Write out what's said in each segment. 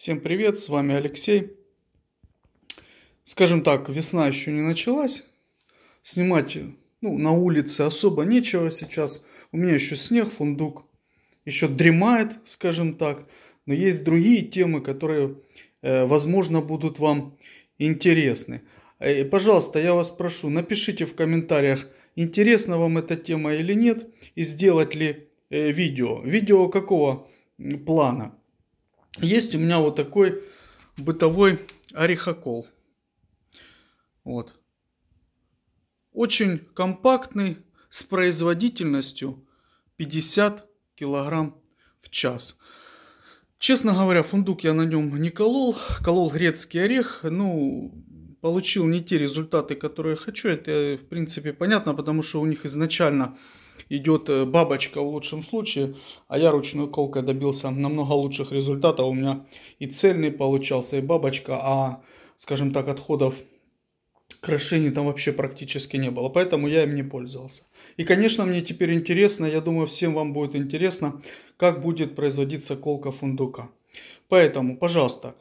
Всем привет, с вами Алексей. Скажем так, весна еще не началась. Снимать ну, на улице особо нечего сейчас. У меня еще снег, фундук еще дремает, скажем так. Но есть другие темы, которые, э, возможно, будут вам интересны. И, э, пожалуйста, я вас прошу, напишите в комментариях, интересна вам эта тема или нет, и сделать ли э, видео. Видео какого плана? Есть у меня вот такой бытовой орехокол. Вот. Очень компактный, с производительностью 50 килограмм в час. Честно говоря, фундук я на нем не колол. Колол грецкий орех. Ну, получил не те результаты, которые хочу. Это, в принципе, понятно, потому что у них изначально идет э, бабочка в лучшем случае, а я ручной колкой добился намного лучших результатов. У меня и цельный получался, и бабочка, а, скажем так, отходов крошений там вообще практически не было, поэтому я им не пользовался. И, конечно, мне теперь интересно, я думаю, всем вам будет интересно, как будет производиться колка фундука. Поэтому, пожалуйста,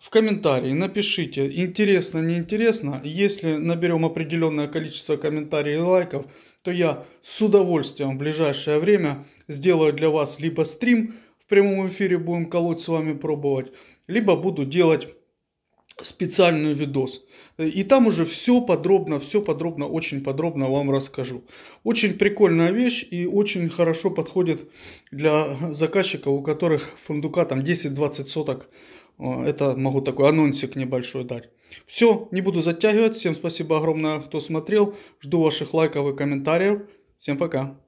в комментарии напишите, интересно, не интересно. Если наберем определенное количество комментариев и лайков, то я с удовольствием в ближайшее время сделаю для вас либо стрим в прямом эфире, будем колоть с вами пробовать, либо буду делать специальный видос. И там уже все подробно, все подробно, очень подробно вам расскажу. Очень прикольная вещь и очень хорошо подходит для заказчиков, у которых фундука там 10-20 соток. Э, это могу такой анонсик небольшой дать. Все, не буду затягивать. Всем спасибо огромное, кто смотрел. Жду ваших лайков и комментариев. Всем пока.